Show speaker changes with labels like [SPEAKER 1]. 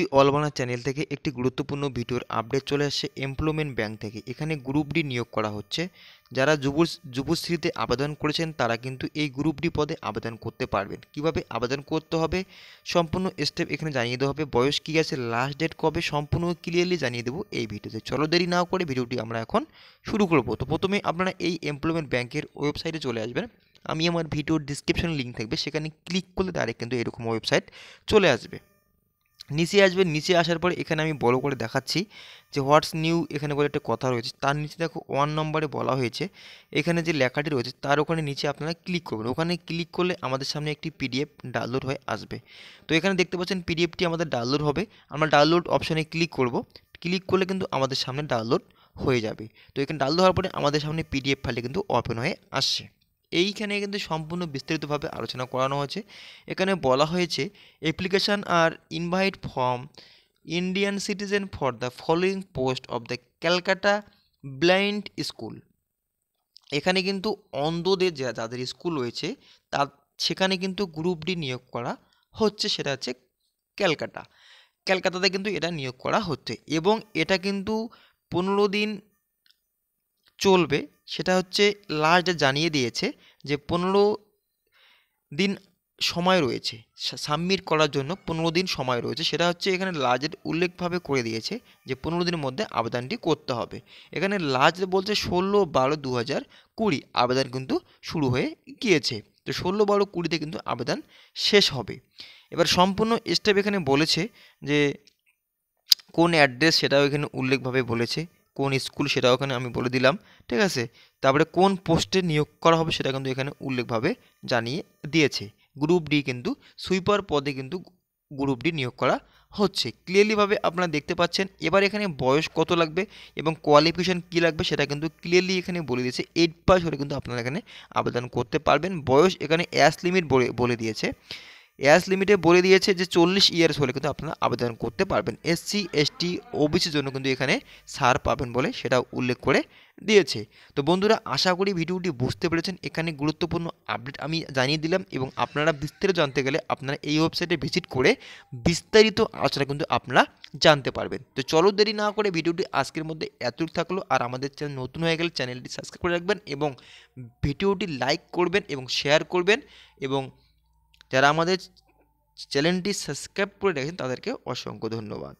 [SPEAKER 1] B all channel থেকে একটি গুরুত্বপূর্ণ ভিডিওর আপডেট চলে আসছে এমপ্লয়মেন্ট ব্যাংক থেকে এখানে গ্রুপ ডি নিয়োগ করা হচ্ছে যারা যুব যুবশ্রীতে আবেদন করেছেন তারা কিন্তু এই গ্রুপ ডি পদে আবেদন করতে পারবেন কিভাবে আবেদন করতে হবে সম্পূর্ণ স্টেপ এখানে জানিয়ে দেওয়া হবে বয়স কী আছে লাস্ট ডেট কবে সম্পূর্ণ ক্লিয়ারলি জানিয়ে দেবো এই ভিডিওতে চলো দেরি না করে ভিডিওটি আমরা এখন শুরু করবো তো প্রথমে আপনারা এই এমপ্লয়মেন্ট ব্যাংকের ওয়েবসাইটে চলে আসবেন আমি আমার ভিডিওর ডিসক্রিপশন লিঙ্ক থাকবে সেখানে ক্লিক করলে ডাইরেক্ট কিন্তু এরকম ওয়েবসাইট চলে আসবে নিচে আসবে নিচে আসার পরে এখানে আমি বড় করে দেখাচ্ছি যে হোয়াটস নিউ এখানে বলে একটা কথা রয়েছে তার নিচে দেখো ওয়ান নম্বরে বলা হয়েছে এখানে যে লেখাটি রয়েছে তার ওখানে নিচে আপনারা ক্লিক করবেন ওখানে ক্লিক করলে আমাদের সামনে একটি পিডিএফ ডাউনলোড হয়ে আসবে তো এখানে দেখতে পাচ্ছেন পিডিএফটি আমাদের ডাউনলোড হবে আমরা ডাউনলোড অপশানে ক্লিক করব ক্লিক করলে কিন্তু আমাদের সামনে ডাউনলোড হয়ে যাবে তো এখানে ডাউনলোড হওয়ার পরে আমাদের সামনে পিডিএফ ফাইলে কিন্তু ওপেন হয়ে আসছে এইখানে কিন্তু সম্পূর্ণ বিস্তারিতভাবে আলোচনা করানো হয়েছে এখানে বলা হয়েছে application are invite from Indian citizen for the following post of the Calcutta blind school এখানে কিন্তু অন্ধদের যা যাদের স্কুল রয়েছে তা সেখানে কিন্তু গ্রুপ ডি নিয়োগ করা হচ্ছে সেটা হচ্ছে ক্যালকাটা ক্যালকাতাতে কিন্তু এটা নিয়োগ করা হচ্ছে এবং এটা কিন্তু পনেরো দিন চলবে সেটা হচ্ছে লাস্ট জানিয়ে দিয়েছে যে পনেরো দিন সময় রয়েছে সাবমিট করার জন্য পনেরো দিন সময় রয়েছে সেটা হচ্ছে এখানে লাজের উল্লেখভাবে করে দিয়েছে যে পনেরো দিনের মধ্যে আবেদনটি করতে হবে এখানে লাজ বলছে ষোলো বারো দু হাজার কুড়ি আবেদন কিন্তু শুরু হয়ে গিয়েছে তো ষোলো বারো কুড়িতে কিন্তু আবেদন শেষ হবে এবার সম্পূর্ণ স্টেপ এখানে বলেছে যে কোন অ্যাড্রেস সেটাও এখানে উল্লেখভাবে বলেছে কোন স্কুল সেটাও ওখানে আমি বলে দিলাম ঠিক আছে তারপরে কোন পোস্টে নিয়োগ করা হবে সেটা কিন্তু এখানে উল্লেখভাবে জানিয়ে দিয়েছে গ্রুপ ডি কিন্তু সুইপার পদে কিন্তু গ্রুপ ডি নিয়োগ করা হচ্ছে ক্লিয়ারলিভাবে আপনারা দেখতে পাচ্ছেন এবার এখানে বয়স কত লাগবে এবং কোয়ালিফিকেশান কী লাগবে সেটা কিন্তু ক্লিয়ারলি এখানে বলে দিয়েছে এইট পাস হলে কিন্তু আপনারা এখানে আবেদন করতে পারবেন বয়স এখানে অ্যাস লিমিট বলে দিয়েছে এজ লিমিটে বলে দিয়েছে যে চল্লিশ ইয়ার্স হলে কিন্তু আপনারা আবেদন করতে পারবেন এসসি এসটি ওবিসির জন্য কিন্তু এখানে সার পাবেন বলে সেটা উল্লেখ করে দিয়েছে তো বন্ধুরা আশা করি ভিডিওটি বুঝতে পেরেছেন এখানে গুরুত্বপূর্ণ আপডেট আমি জানিয়ে দিলাম এবং আপনারা বিস্তারিত জানতে গেলে আপনারা এই ওয়েবসাইটে ভিজিট করে বিস্তারিত আলোচনা কিন্তু আপনারা জানতে পারবেন তো চলো দেরি না করে ভিডিওটি আজকের মধ্যে এতটুকু থাকলো আর আমাদের চ্যানেল নতুন হয়ে গেলে চ্যানেলটি সাবস্ক্রাইব করে রাখবেন এবং ভিডিওটি লাইক করবেন এবং শেয়ার করবেন এবং যারা আমাদের চ্যানেলটি সাবস্ক্রাইব করে রেখেছেন তাদেরকে অসংখ্য ধন্যবাদ